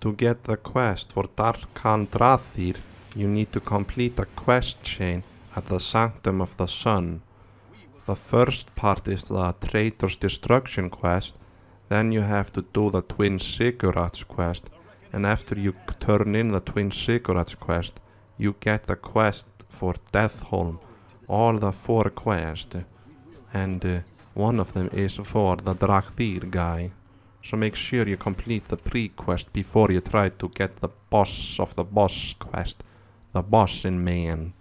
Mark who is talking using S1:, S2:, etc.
S1: To get the quest for Drathir, you need to complete a quest chain at the Sanctum of the Sun. The first part is the Traitor's Destruction quest, then you have to do the Twin Sigurats quest, and after you turn in the Twin Sigurats quest, you get the quest for Deathholm, all the four quests, and uh, one of them is for the Drathir guy. So make sure you complete the pre-quest before you try to get the boss of the boss quest. The boss in man.